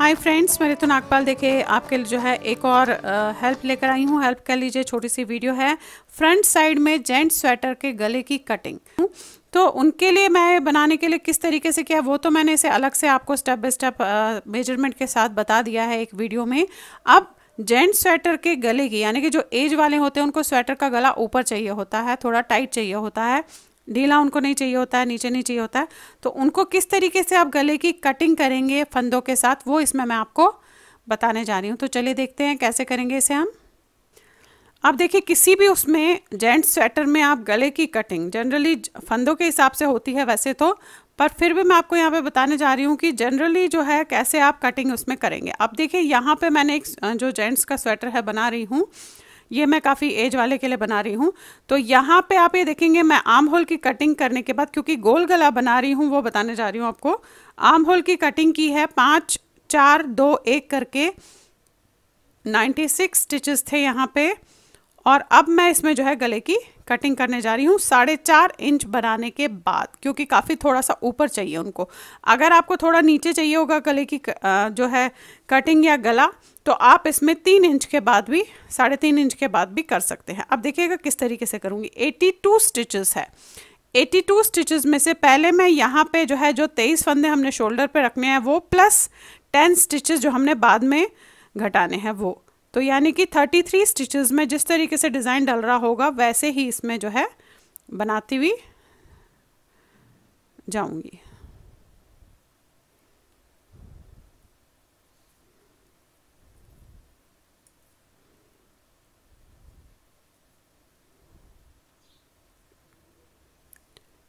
hi friends मैं रितु नागपाल देखे आपके लिए जो है एक और हेल्प लेकर आई हूँ हेल्प कर लीजिए छोटी सी वीडियो है फ्रंट साइड में जेंट स्वेटर के गले की कटिंग तो उनके लिए मैं बनाने के लिए किस तरीके से किया वो तो मैंने इसे अलग से आपको स्टेप बाय स्टेप मेजरमेंट के साथ बता दिया है एक वीडियो में अब जेंट स्वेटर के गले की यानी कि जो एज वाले होते हैं उनको स्वेटर का गला ऊपर चाहिए होता है थोड़ा टाइट चाहिए होता है ढीला उनको नहीं चाहिए होता है नीचे नहीं चाहिए होता है तो उनको किस तरीके से आप गले की कटिंग करेंगे फंदों के साथ वो इसमें मैं आपको बताने जा रही हूँ तो चलिए देखते हैं कैसे करेंगे इसे हम अब देखिए किसी भी उसमें जेंट्स स्वेटर में आप गले की कटिंग जनरली फंदों के हिसाब से होती है वैसे तो पर फिर भी मैं आपको यहाँ पे बताने जा रही हूँ कि जनरली जो है कैसे आप कटिंग उसमें करेंगे अब देखिए यहाँ पे मैंने एक जो जेंट्स का स्वेटर है बना रही हूँ ये मैं काफ़ी एज वाले के लिए बना रही हूँ तो यहाँ पे आप ये देखेंगे मैं आम होल की कटिंग करने के बाद क्योंकि गोल गला बना रही हूँ वो बताने जा रही हूँ आपको आम होल की कटिंग की है पाँच चार दो एक करके सिक्स स्टिचेस थे यहाँ पे और अब मैं इसमें जो है गले की कटिंग करने जा रही हूँ साढ़े चार इंच बनाने के बाद क्योंकि काफ़ी थोड़ा सा ऊपर चाहिए उनको अगर आपको थोड़ा नीचे चाहिए होगा गले की जो है कटिंग या गला तो आप इसमें तीन इंच के बाद भी साढ़े तीन इंच के बाद भी कर सकते हैं अब देखिएगा किस तरीके से करूँगी एटी टू स्टिचेस है 82 स्टिचेस में से पहले मैं यहाँ पे जो है जो 23 फंदे हमने शोल्डर पे रखने हैं वो प्लस 10 स्टिचेस जो हमने बाद में घटाने हैं वो तो यानी कि 33 थ्री स्टिचेज़ में जिस तरीके से डिज़ाइन डल रहा होगा वैसे ही इसमें जो है बनाती हुई जाऊंगी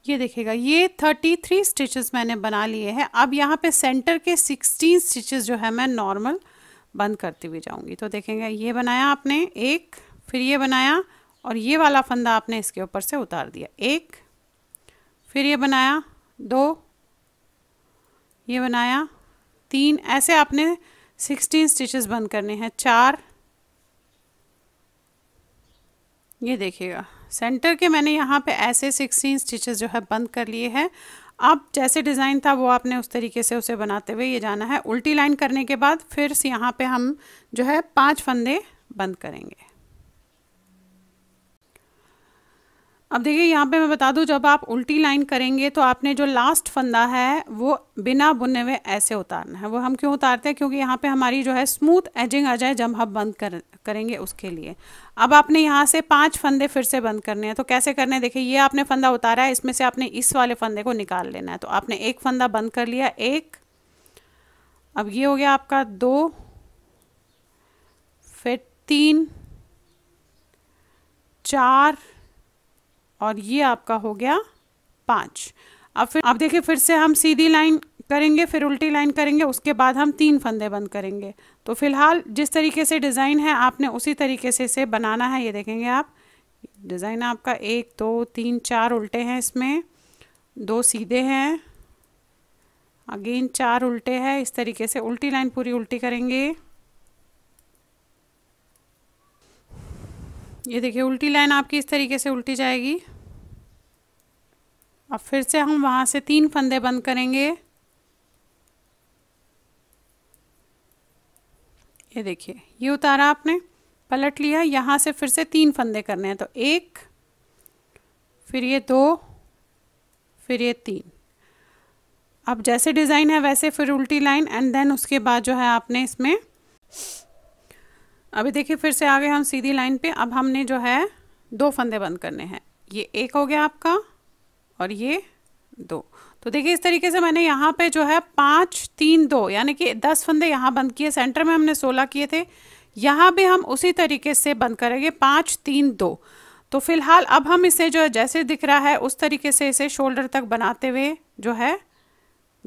ये देखिएगा ये थर्टी थ्री स्टिचेस मैंने बना लिए हैं अब यहाँ पे सेंटर के सिक्सटीन स्टिचेस जो है मैं नॉर्मल बंद करती हुई जाऊंगी तो देखेंगे ये बनाया आपने एक फिर ये बनाया और ये वाला फंदा आपने इसके ऊपर से उतार दिया एक फिर ये बनाया दो ये बनाया तीन ऐसे आपने सिक्सटीन स्टिचेस बंद करने हैं चार ये देखिएगा सेंटर के मैंने यहाँ पे ऐसे सिक्सटीन स्टिचेस जो है बंद कर लिए हैं अब जैसे डिज़ाइन था वो आपने उस तरीके से उसे बनाते हुए ये जाना है उल्टी लाइन करने के बाद फिर यहाँ पे हम जो है पांच फंदे बंद करेंगे अब देखिए यहाँ पे मैं बता दूँ जब आप उल्टी लाइन करेंगे तो आपने जो लास्ट फंदा है वो बिना बुने हुए ऐसे उतारना है वो हम क्यों उतारते हैं क्योंकि यहाँ पे हमारी जो है स्मूथ एजिंग आ जाए जब हम बंद कर करेंगे उसके लिए अब आपने यहाँ से पांच फंदे फिर से बंद करने हैं तो कैसे करने हैं देखिए ये आपने फंदा उतारा है इसमें से आपने इस वाले फंदे को निकाल लेना है तो आपने एक फंदा बंद कर लिया एक अब ये हो गया आपका दो फिर तीन चार और ये आपका हो गया पाँच अब फिर आप देखिए फिर से हम सीधी लाइन करेंगे फिर उल्टी लाइन करेंगे उसके बाद हम तीन फंदे बंद करेंगे तो फिलहाल जिस तरीके से डिज़ाइन है आपने उसी तरीके से इसे बनाना है ये देखेंगे आप डिज़ाइन आपका एक दो तीन चार उल्टे हैं इसमें दो सीधे हैं अगेन चार उल्टे हैं इस तरीके से उल्टी लाइन पूरी उल्टी करेंगे ये देखिए उल्टी लाइन आपकी इस तरीके से उल्टी जाएगी अब फिर से हम वहाँ से तीन फंदे बंद करेंगे ये देखिए ये उतारा आपने पलट लिया यहाँ से फिर से तीन फंदे करने हैं तो एक फिर ये दो फिर ये तीन अब जैसे डिज़ाइन है वैसे फिर उल्टी लाइन एंड देन उसके बाद जो है आपने इसमें अभी देखिए फिर से आ गए हम सीधी लाइन पे अब हमने जो है दो फंदे बंद करने हैं ये एक हो गया आपका और ये दो तो देखिए इस तरीके से मैंने यहाँ पे जो है पाँच तीन दो यानी कि दस फंदे यहाँ बंद किए सेंटर में हमने सोलह किए थे यहाँ भी हम उसी तरीके से बंद करेंगे पाँच तीन दो तो फिलहाल अब हम इसे जो है जैसे दिख रहा है उस तरीके से इसे शोल्डर तक बनाते हुए जो है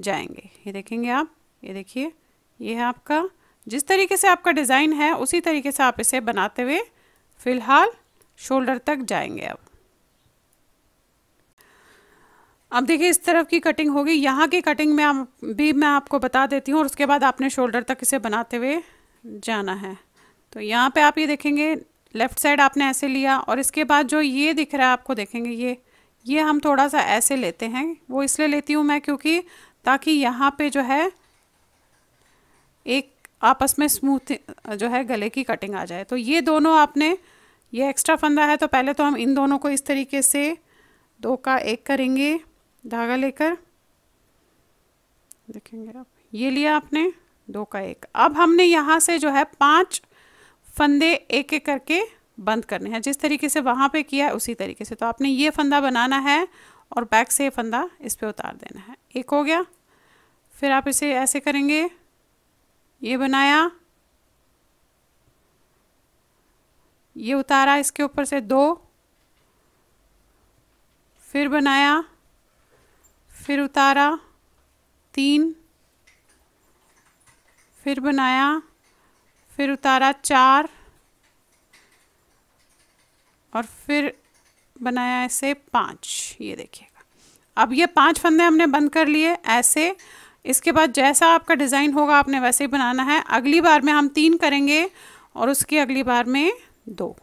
जाएंगे ये देखेंगे आप ये देखिए ये है आपका जिस तरीके से आपका डिज़ाइन है उसी तरीके से आप इसे बनाते हुए फ़िलहाल शोल्डर तक जाएंगे अब अब देखिए इस तरफ की कटिंग होगी यहाँ की कटिंग में आप भी मैं आपको बता देती हूँ और उसके बाद आपने शोल्डर तक इसे बनाते हुए जाना है तो यहाँ पे आप ये देखेंगे लेफ़्ट साइड आपने ऐसे लिया और इसके बाद जो ये दिख रहा है आपको देखेंगे ये ये हम थोड़ा सा ऐसे लेते हैं वो इसलिए लेती हूँ मैं क्योंकि ताकि यहाँ पे जो है एक आपस में स्मूथ जो है गले की कटिंग आ जाए तो ये दोनों आपने ये एक्स्ट्रा फंदा है तो पहले तो हम इन दोनों को इस तरीके से दो का एक करेंगे धागा लेकर देखेंगे आप ये लिया आपने दो का एक अब हमने यहाँ से जो है पांच फंदे एक एक करके बंद करने हैं जिस तरीके से वहाँ पे किया है उसी तरीके से तो आपने ये फंदा बनाना है और बैक से ये फंदा इस पर उतार देना है एक हो गया फिर आप इसे ऐसे करेंगे ये बनाया ये उतारा इसके ऊपर से दो फिर बनाया फिर उतारा तीन फिर बनाया फिर उतारा चार और फिर बनाया ऐसे पाँच ये देखिएगा अब ये पांच फंदे हमने बंद कर लिए ऐसे इसके बाद जैसा आपका डिज़ाइन होगा आपने वैसे ही बनाना है अगली बार में हम तीन करेंगे और उसकी अगली बार में दो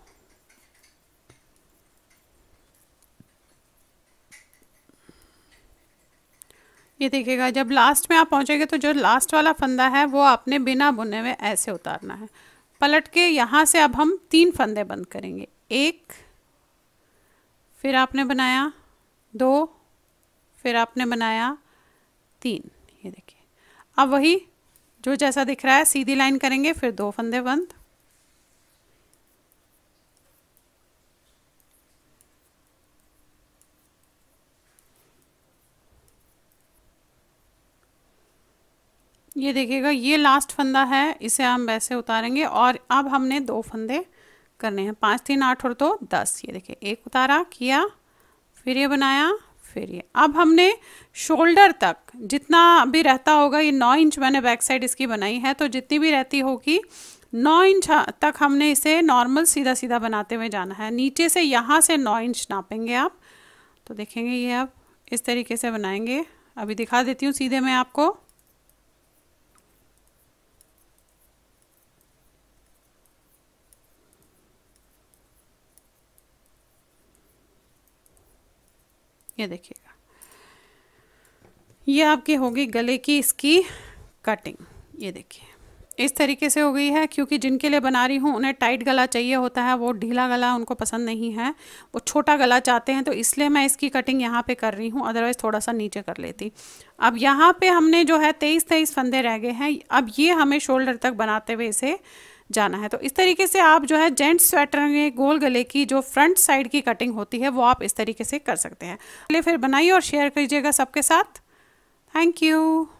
ये देखिएगा जब लास्ट में आप पहुंचेंगे तो जो लास्ट वाला फंदा है वो आपने बिना बुने हुए ऐसे उतारना है पलट के यहाँ से अब हम तीन फंदे बंद करेंगे एक फिर आपने बनाया दो फिर आपने बनाया तीन ये देखिए अब वही जो जैसा दिख रहा है सीधी लाइन करेंगे फिर दो फंदे बंद ये देखिएगा ये लास्ट फंदा है इसे हम वैसे उतारेंगे और अब हमने दो फंदे करने हैं पाँच तीन आठ और दो दस ये देखिए एक उतारा किया फिर ये बनाया फेरिए अब हमने शोल्डर तक जितना भी रहता होगा ये नौ इंच मैंने बैक साइड इसकी बनाई है तो जितनी भी रहती होगी नौ इंच तक हमने इसे नॉर्मल सीधा सीधा बनाते हुए जाना है नीचे से यहाँ से नौ इंच नापेंगे आप तो देखेंगे ये आप इस तरीके से बनाएंगे अभी दिखा देती हूँ सीधे मैं आपको ये देखिएगा ये आपकी होगी गले की इसकी कटिंग ये देखिए इस तरीके से हो गई है क्योंकि जिनके लिए बना रही हूँ उन्हें टाइट गला चाहिए होता है वो ढीला गला उनको पसंद नहीं है वो छोटा गला चाहते हैं तो इसलिए मैं इसकी कटिंग यहाँ पे कर रही हूँ अदरवाइज़ थोड़ा सा नीचे कर लेती अब यहाँ पे हमने जो है तेईस तेईस फंदे रह गए हैं अब ये हमें शोल्डर तक बनाते हुए इसे जाना है तो इस तरीके से आप जो है जेंट्स स्वेटर में गोल गले की जो फ्रंट साइड की कटिंग होती है वो आप इस तरीके से कर सकते हैं चलिए फिर बनाइए और शेयर कीजिएगा सबके साथ थैंक यू